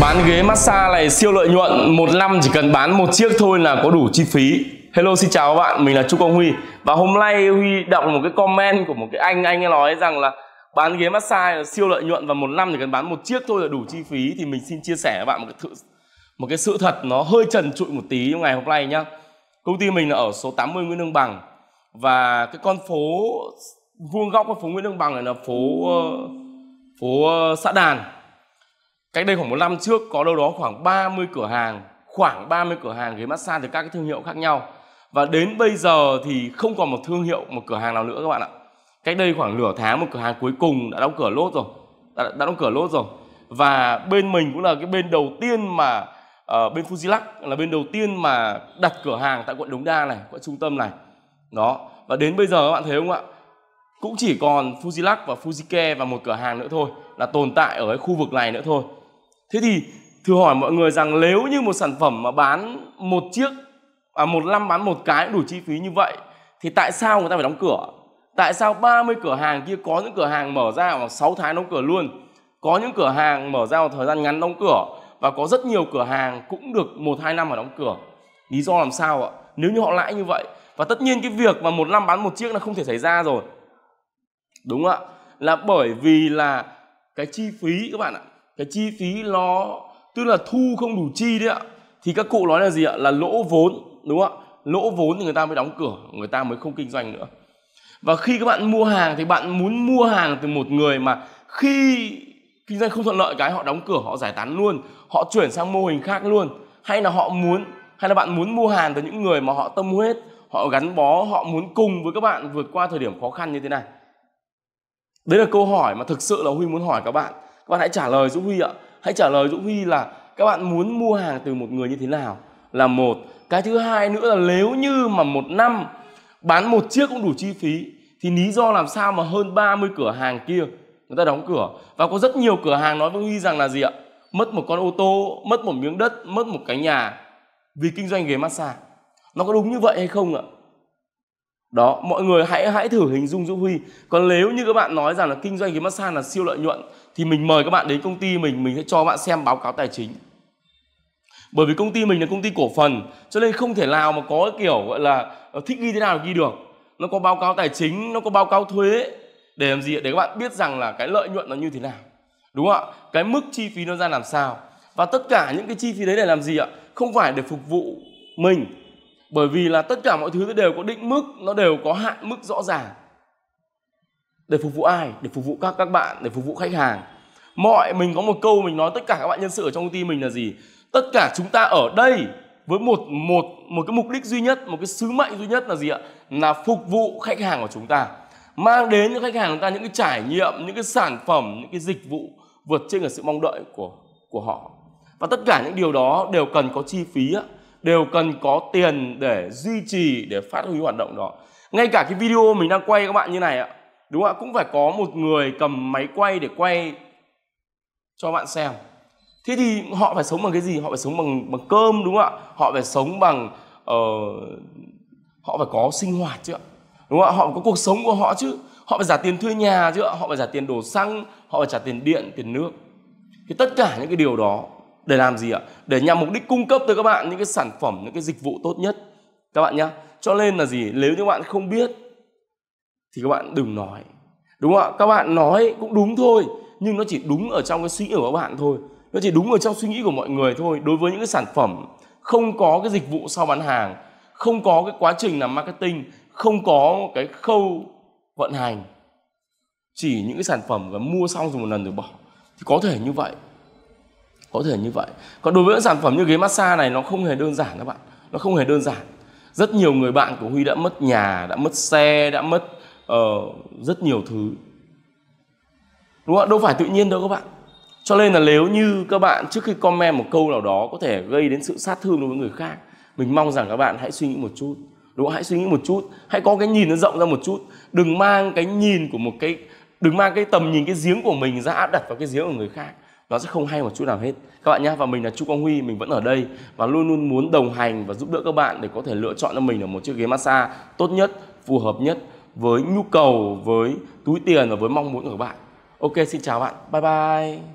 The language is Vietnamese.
Bán ghế massage này siêu lợi nhuận, một năm chỉ cần bán một chiếc thôi là có đủ chi phí. Hello xin chào các bạn, mình là Trúc Ông Huy Và hôm nay Huy đọc một cái comment của một cái anh Anh ấy nói rằng là bán ghế massage là siêu lợi nhuận và một năm chỉ cần bán một chiếc thôi là đủ chi phí Thì mình xin chia sẻ với bạn một cái, thử, một cái sự thật nó hơi trần trụi một tí trong ngày hôm nay nhá Công ty mình là ở số 80 Nguyễn Đương Bằng Và cái con phố vuông góc của phố Nguyễn Đương Bằng này là phố ờ, phố ờ, xã Đàn cách đây khoảng một năm trước có đâu đó khoảng 30 cửa hàng khoảng 30 cửa hàng ghế massage từ các cái thương hiệu khác nhau và đến bây giờ thì không còn một thương hiệu một cửa hàng nào nữa các bạn ạ cách đây khoảng nửa tháng một cửa hàng cuối cùng đã đóng cửa lốt rồi đã, đã đóng cửa lốt rồi và bên mình cũng là cái bên đầu tiên mà uh, bên Fujilac là bên đầu tiên mà đặt cửa hàng tại quận Đống Đa này quận trung tâm này đó và đến bây giờ các bạn thấy không ạ cũng chỉ còn Fujilac và Fujike và một cửa hàng nữa thôi là tồn tại ở cái khu vực này nữa thôi thế thì thử hỏi mọi người rằng nếu như một sản phẩm mà bán một chiếc à, một năm bán một cái đủ chi phí như vậy thì tại sao người ta phải đóng cửa tại sao 30 cửa hàng kia có những cửa hàng mở ra khoảng 6 tháng đóng cửa luôn có những cửa hàng mở ra một thời gian ngắn đóng cửa và có rất nhiều cửa hàng cũng được một hai năm mà đóng cửa lý do làm sao ạ nếu như họ lãi như vậy và tất nhiên cái việc mà một năm bán một chiếc là không thể xảy ra rồi đúng ạ là bởi vì là cái chi phí các bạn ạ cái chi phí nó tức là thu không đủ chi đấy ạ thì các cụ nói là gì ạ là lỗ vốn đúng không ạ lỗ vốn thì người ta mới đóng cửa người ta mới không kinh doanh nữa và khi các bạn mua hàng thì bạn muốn mua hàng từ một người mà khi kinh doanh không thuận lợi cái họ đóng cửa họ giải tán luôn họ chuyển sang mô hình khác luôn hay là họ muốn hay là bạn muốn mua hàng từ những người mà họ tâm huyết họ gắn bó họ muốn cùng với các bạn vượt qua thời điểm khó khăn như thế này đấy là câu hỏi mà thực sự là huy muốn hỏi các bạn bạn hãy trả lời Dũng Huy ạ hãy trả lời Dũng Huy là các bạn muốn mua hàng từ một người như thế nào là một cái thứ hai nữa là nếu như mà một năm bán một chiếc cũng đủ chi phí thì lý do làm sao mà hơn 30 cửa hàng kia người ta đóng cửa và có rất nhiều cửa hàng nói với Huy rằng là gì ạ mất một con ô tô mất một miếng đất mất một cái nhà vì kinh doanh ghế massage nó có đúng như vậy hay không ạ đó mọi người hãy hãy thử hình dung Dũng Huy còn nếu như các bạn nói rằng là kinh doanh cái massage là siêu lợi nhuận thì mình mời các bạn đến công ty mình mình sẽ cho bạn xem báo cáo tài chính bởi vì công ty mình là công ty cổ phần cho nên không thể nào mà có kiểu gọi là ờ, thích ghi thế nào ghi được nó có báo cáo tài chính nó có báo cáo thuế để làm gì để các bạn biết rằng là cái lợi nhuận nó như thế nào đúng không ạ cái mức chi phí nó ra làm sao và tất cả những cái chi phí đấy để làm gì ạ không phải để phục vụ mình bởi vì là tất cả mọi thứ nó đều có định mức nó đều có hạn mức rõ ràng để phục vụ ai để phục vụ các các bạn để phục vụ khách hàng mọi mình có một câu mình nói tất cả các bạn nhân sự ở trong công ty mình là gì tất cả chúng ta ở đây với một một một cái mục đích duy nhất một cái sứ mệnh duy nhất là gì ạ là phục vụ khách hàng của chúng ta mang đến cho khách hàng chúng ta những cái trải nghiệm những cái sản phẩm những cái dịch vụ vượt trên cả sự mong đợi của của họ và tất cả những điều đó đều cần có chi phí ạ đều cần có tiền để duy trì để phát huy hoạt động đó ngay cả cái video mình đang quay các bạn như này ạ đúng không ạ cũng phải có một người cầm máy quay để quay cho bạn xem thế thì họ phải sống bằng cái gì họ phải sống bằng bằng cơm đúng không ạ họ phải sống bằng uh, họ phải có sinh hoạt chứ ạ đúng không ạ họ phải có cuộc sống của họ chứ họ phải trả tiền thuê nhà chứ họ phải trả tiền đổ xăng họ phải trả tiền điện tiền nước thì tất cả những cái điều đó để làm gì ạ? Để nhằm mục đích cung cấp tới các bạn những cái sản phẩm, những cái dịch vụ tốt nhất các bạn nhé. Cho nên là gì? Nếu như bạn không biết thì các bạn đừng nói. Đúng không ạ? Các bạn nói cũng đúng thôi, nhưng nó chỉ đúng ở trong cái suy nghĩ của các bạn thôi. Nó chỉ đúng ở trong suy nghĩ của mọi người thôi đối với những cái sản phẩm không có cái dịch vụ sau bán hàng, không có cái quá trình làm marketing, không có cái khâu vận hành. Chỉ những cái sản phẩm mà mua xong rồi một lần rồi bỏ thì có thể như vậy có thể như vậy còn đối với những sản phẩm như ghế massage này nó không hề đơn giản các bạn nó không hề đơn giản rất nhiều người bạn của huy đã mất nhà đã mất xe đã mất uh, rất nhiều thứ đúng không đâu phải tự nhiên đâu các bạn cho nên là nếu như các bạn trước khi comment một câu nào đó có thể gây đến sự sát thương đối với người khác mình mong rằng các bạn hãy suy nghĩ một chút đúng không? hãy suy nghĩ một chút hãy có cái nhìn nó rộng ra một chút đừng mang cái nhìn của một cái đừng mang cái tầm nhìn cái giếng của mình ra áp đặt vào cái giếng của người khác nó sẽ không hay một chút nào hết các bạn nhé và mình là Chu Quang Huy mình vẫn ở đây và luôn luôn muốn đồng hành và giúp đỡ các bạn để có thể lựa chọn cho mình là một chiếc ghế massage tốt nhất phù hợp nhất với nhu cầu với túi tiền và với mong muốn của các bạn ok xin chào bạn bye bye